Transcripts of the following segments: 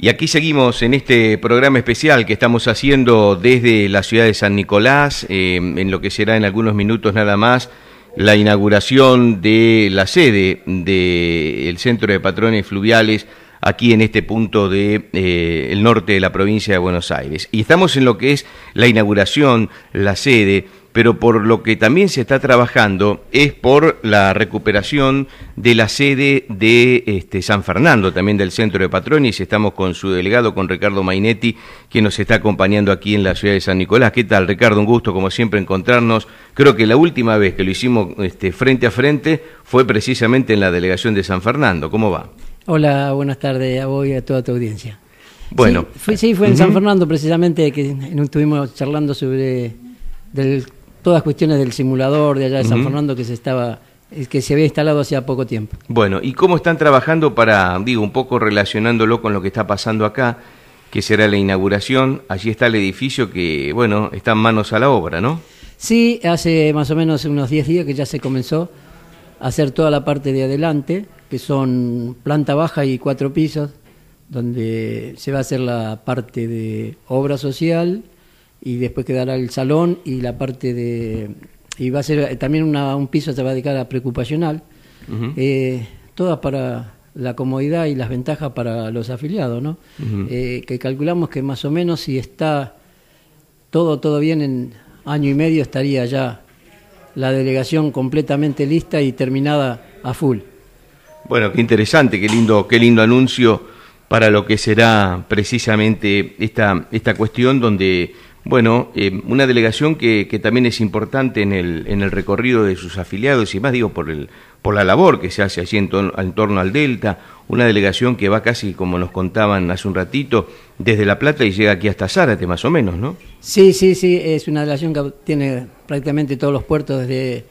Y aquí seguimos en este programa especial que estamos haciendo desde la ciudad de San Nicolás, eh, en lo que será en algunos minutos nada más la inauguración de la sede del Centro de Patrones Fluviales aquí en este punto del de, eh, norte de la provincia de Buenos Aires. Y estamos en lo que es la inauguración, la sede pero por lo que también se está trabajando es por la recuperación de la sede de este, San Fernando, también del centro de Patronis. Estamos con su delegado, con Ricardo Mainetti, que nos está acompañando aquí en la ciudad de San Nicolás. ¿Qué tal, Ricardo? Un gusto, como siempre, encontrarnos. Creo que la última vez que lo hicimos este, frente a frente fue precisamente en la delegación de San Fernando. ¿Cómo va? Hola, buenas tardes a vos y a toda tu audiencia. Bueno. Sí, fue, en San Fernando precisamente que estuvimos charlando sobre del todas cuestiones del simulador de allá de San Fernando que se estaba eh, que se había instalado hacía poco tiempo. Bueno, ¿y cómo están trabajando para, digo, un poco relacionándolo con lo que está pasando acá, que será la inauguración? Allí está el edificio que, bueno, está en manos a la obra, ¿no? Sí, hace más o menos unos 10 días que ya se comenzó a hacer toda la parte de adelante, que son planta baja y cuatro pisos, donde se va a hacer la parte de obra social, y después quedará el salón y la parte de... Y va a ser eh, también un piso se va a dedicar a preocupacional, eh, todas para la comodidad y las ventajas para los afiliados, ¿no? Eh, que calculamos que más o menos si está todo, todo bien, en año y medio estaría ya la delegación completamente lista y terminada a full. Bueno, qué interesante, qué lindo, qué lindo anuncio para lo que será precisamente esta, esta cuestión donde bueno, eh, una delegación que, también es importante en el, en el recorrido de sus afiliados y más digo por, el, por la labor que se hace allí en, torno al Delta, una delegación que va casi como nos contaban hace un ratito, desde La Plata y llega aquí hasta Zárate más o menos, ¿no? Sí, sí, sí, es una delegación que tiene prácticamente todos los puertos desde,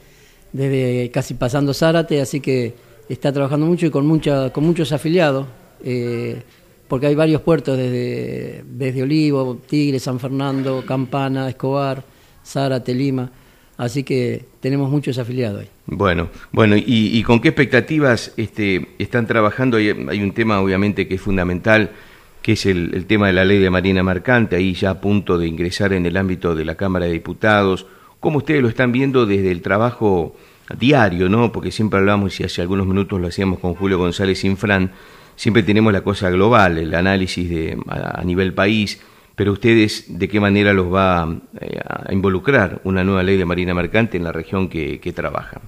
desde casi pasando Zárate, así que está trabajando mucho y con, con muchos afiliados. Eh, porque hay varios puertos desde, desde Olivo, Tigre, San Fernando, Campana, Escobar, Zárate, Lima. Así que tenemos muchos afiliados ahí. Bueno, bueno, ¿y, con qué expectativas este, están trabajando? Hay, un tema obviamente que es fundamental, que es el, tema de la ley de Marina Marcante, ahí ya a punto de ingresar en el ámbito de la Cámara de Diputados. ¿Cómo ustedes lo están viendo desde el trabajo diario, no? Porque siempre hablamos, y hace algunos minutos lo hacíamos con Julio González Infrán, siempre tenemos la cosa global, el análisis a, nivel país, pero ustedes de qué manera los va eh, a involucrar una nueva ley de Marina Mercante en la región que, trabaja? trabajan.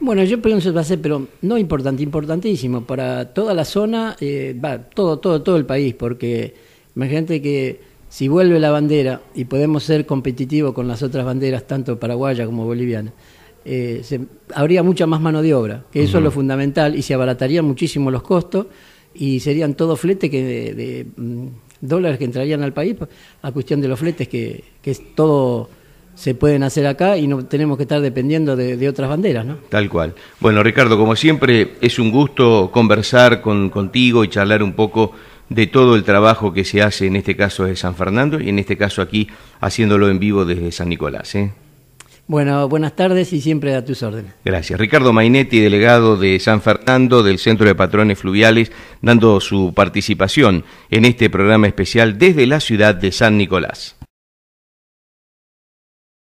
Bueno, yo pienso que va a ser, pero no importante, importantísimo para toda la zona, eh, va todo, todo, todo el país, porque imagínate que si vuelve la bandera y podemos ser competitivos con las otras banderas, tanto paraguaya como boliviana, eh, se, habría mucha más mano de obra, que eso es lo fundamental y se abaratarían muchísimo los costos y serían todos flete que de, mm, dólares que entrarían al país a cuestión de los fletes que, que todo se pueden hacer acá y no tenemos que estar dependiendo de, de, otras banderas, ¿no? Tal cual. Bueno, Ricardo, como siempre, es un gusto conversar con, contigo y charlar un poco de todo el trabajo que se hace, en este caso de San Fernando y en este caso aquí haciéndolo en vivo desde San Nicolás. ¿eh? Bueno, buenas tardes y siempre a tus órdenes. Gracias. Ricardo Mainetti, delegado de San Fernando del Centro de Patrones Fluviales, dando su participación en este programa especial desde la ciudad de San Nicolás.